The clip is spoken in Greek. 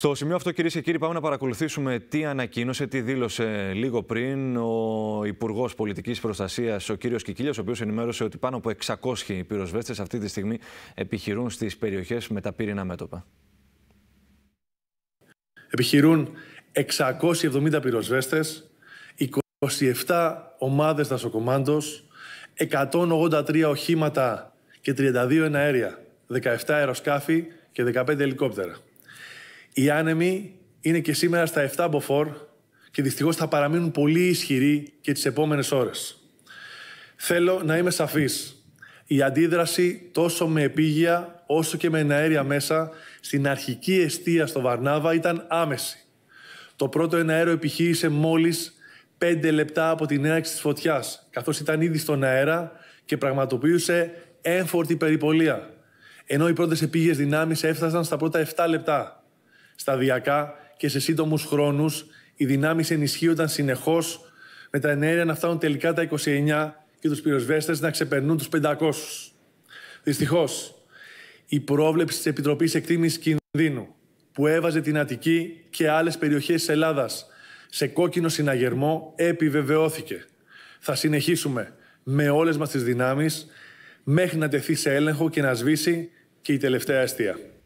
Στο σημείο αυτό, κυρίες και κύριοι, πάμε να παρακολουθήσουμε τι ανακοίνωσε, τι δήλωσε λίγο πριν ο Υπουργός Πολιτικής Προστασίας, ο κύριος Κικίλια, ο οποίος ενημέρωσε ότι πάνω από 600 πυροσβέστες αυτή τη στιγμή επιχειρούν στις περιοχές με τα πύρινα μέτωπα. Επιχειρούν 670 πυροσβέστε, 27 ομάδε δασοκομάντο, 183 οχήματα και 32 εναέρια, 17 αεροσκάφη και 15 ελικόπτερα. Οι άνεμοι είναι και σήμερα στα 7 μποφόρ και δυστυχώς θα παραμείνουν πολύ ισχυροί και τις επόμενες ώρες. Θέλω να είμαι σαφής. Η αντίδραση τόσο με επίγεια όσο και με εναέρια μέσα στην αρχική αιστεία στο Βαρνάβα ήταν άμεση. Το πρώτο εναέριο επιχείρησε μόλις 5 λεπτά από την έναξη της φωτιάς, καθώς ήταν ήδη στον αέρα και πραγματοποιούσε έμφορτη περιπολία. Ενώ οι πρώτες επίγειες δυνάμεις έφτασαν στα πρώτα 7 λεπτά. Σταδιακά και σε σύντομους χρόνους, οι δυνάμεις ενισχύονταν συνεχώς με τα ενέργεια να φτάνουν τελικά τα 29 και τους πυροσβέστες να ξεπερνούν τους 500. Δυστυχώς, η πρόβλεψη της Επιτροπής Εκτίμησης Κινδύνου που έβαζε την Αττική και άλλες περιοχές της Ελλάδας σε κόκκινο συναγερμό επιβεβαιώθηκε. Θα συνεχίσουμε με όλες μας τις δυνάμεις, μέχρι να τεθεί σε έλεγχο και να σβήσει και η τελευταία αιστεία.